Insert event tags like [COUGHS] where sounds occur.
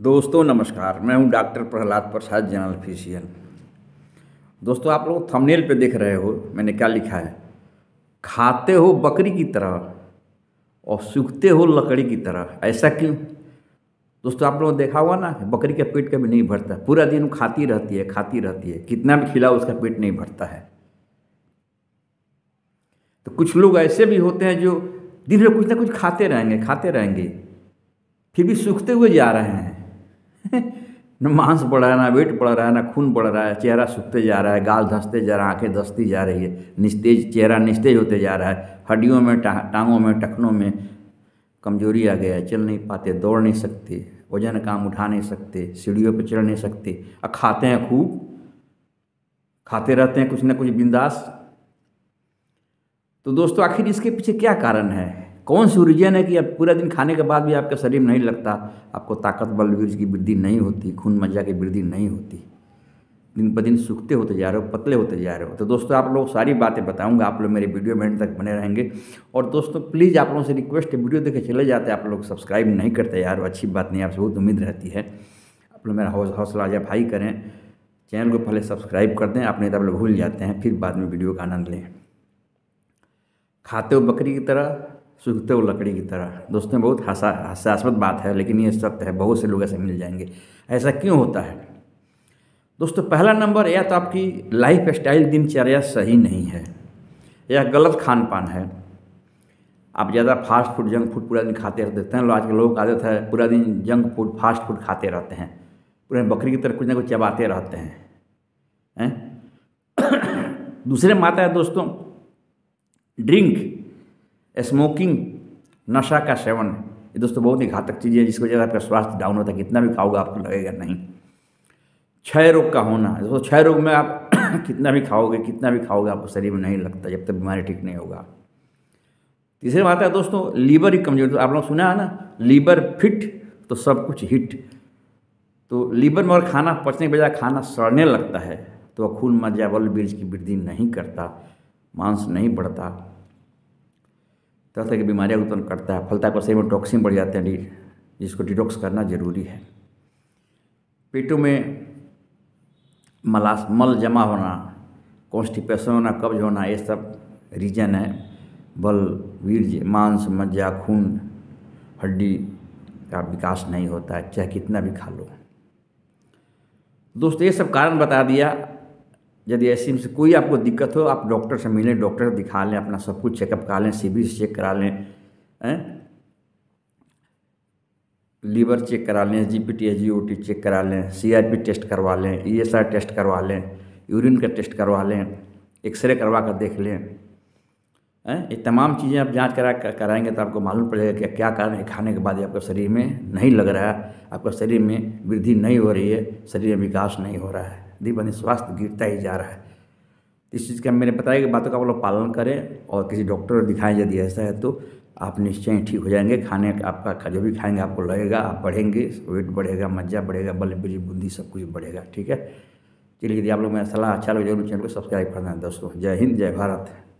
दोस्तों नमस्कार मैं हूं doctor Prahlad Prasad general physician दोस्तों आप लोग थंबनेल पे देख रहे हो मैंने क्या लिखा है खाते हो बकरी की तरह और सूखते हो लकड़ी की तरह ऐसा क्यों दोस्तों आप लोगों ने देखा हुआ ना बकरी का पेट कभी नहीं भरता पूरा दिन खाती रहती है खाती रहती है कितना भी खिलाओ उसका पेट नहीं भरता है तो कुछ लोग ऐसे भी होते हैं जो दिन में कुछ ना कुछ खाते रहेंगे खाते रहेंगे फिर भी सूखते हुए जा रहे हैं न मांस बढ़ रहा है ना वेट बढ़ रहा है ना खून बढ़ रहा है चेहरा सूखते जा रहा है गाल धंसते जा रहा है आँखें धंसती जा रही है निस्तेज चेहरा निस्तेज होते जा रहा है हड्डियों में टा, टांगों में टखनों में कमजोरी आ गया है चल नहीं पाते दौड़ नहीं सकते वजन काम उठा नहीं सकते सीढ़ियों पर चढ़ नहीं सकते और खाते हैं खूब खाते रहते हैं कुछ ना कुछ बिंदास तो दोस्तों आखिर इसके पीछे क्या कारण है कौन सी रीजन है कि आप पूरा दिन खाने के बाद भी आपका शरीर नहीं लगता आपको ताकत बल वीर की वृद्धि नहीं होती खून मज्जा की वृद्धि नहीं होती दिन ब दिन सूखते होते जा रहे हो पतले होते जा रहे हो तो दोस्तों आप लोग सारी बातें बताऊंगा आप लोग मेरे वीडियो में तक बने रहेंगे और दोस्तों प्लीज़ आप लोगों से रिक्वेस्ट है वीडियो देखे चले जाते आप लोग सब्सक्राइब नहीं करते यार अच्छी बात नहीं आपसे बहुत उम्मीद रहती है आप लोग मेरा हौसला आजा भाई करें चैनल को पहले सब्सक्राइब कर दें अपने तो लोग भूल जाते हैं फिर बाद में वीडियो का आनंद लें खाते हो बकरी की तरह सूखते हुए लकड़ी की तरह दोस्तों बहुत हंसा हास्यास्पद बात है लेकिन ये सत्य है बहुत से लोग ऐसे मिल जाएंगे ऐसा क्यों होता है दोस्तों पहला नंबर या तो आपकी लाइफ स्टाइल दिनचर्या सही नहीं है या गलत खान पान है आप ज़्यादा फास्ट फूड जंक फूड पूरा दिन खाते रहते हैं आज के लोगों का आदत है पूरा दिन जंक फूड फास्ट फूड खाते रहते हैं पूरे बकरी की तरह कुछ ना कुछ चबाते रहते हैं [COUGHS] दूसरे माता है दोस्तों ड्रिंक स्मोकिंग नशा का सेवन ये दोस्तों बहुत ही घातक चीज़ है जिसकी वजह से आपका स्वास्थ्य डाउन होता है कितना भी खाओगे आपको लगेगा नहीं क्षय रोग का होना दोस्तों क्षय रोग में आप [COUGHS] कितना भी खाओगे कितना भी खाओगे आपको शरीर में नहीं लगता जब तक बीमारी ठीक नहीं होगा तीसरी बात है दोस्तों लीवर ही कमजोर तो आप लोग सुना है ना लीवर फिट तो सब कुछ हिट तो लीवर में अगर खाना पचने के बजाय खाना सड़ने लगता है तो खून मज्जा बल बीज की वृद्धि नहीं करता मांस नहीं बढ़ता तरह तरह की बीमारियाँ उत्पन्न करता है फलता है शरीर में टॉक्सिन बढ़ जाते हैं जिसको डिटॉक्स करना जरूरी है पेटों में मलास मल जमा होना कॉन्स्टिपेशन होना कब्ज होना ये सब रीजन है बल वीर्य मांस मज्जा खून हड्डी का विकास नहीं होता है चाहे कितना भी खा लो दोस्तों ये सब कारण बता दिया यदि ऐसी में से कोई आपको दिक्कत हो आप डॉक्टर से मिलें डॉक्टर से दिखा लें अपना सब कुछ चेकअप करा लें सी से चेक करा लें हैं लीवर चेक करा लें G P T H G O T check करा लें सी आर पी टेस्ट करवा लें ई एस आर टेस्ट करवा लें यूरिन का टेस्ट करवा लें एक्सरे करवा कर देख लें हैं ये तमाम चीज़ें आप जांच करा कराएंगे तो आपको मालूम पड़ेगा कि क्या कारण है खाने के बाद आपका शरीर में नहीं लग रहा है आपका शरीर में वृद्धि नहीं हो रही है शरीर में विकास नहीं हो रहा है दिन बनी स्वास्थ्य गिरता ही जा रहा है इस चीज़ का मैंने बताया कि बातों का आप लोग पालन करें और किसी डॉक्टर को दिखाएं यदि ऐसा है तो आप निश्चय ठीक हो जाएंगे खाने आपका जो भी खाएंगे आपको लगेगा आप बढ़ेंगे वेट बढ़ेगा मज्जा बढ़ेगा बल बिली बूंदी सब कुछ बढ़ेगा ठीक है चलिए यदि आप लोग मेरा सलाह अच्छा लगे जरूर चैनल को सब्सक्राइब करना है दोस्तों जय हिंद जय भारत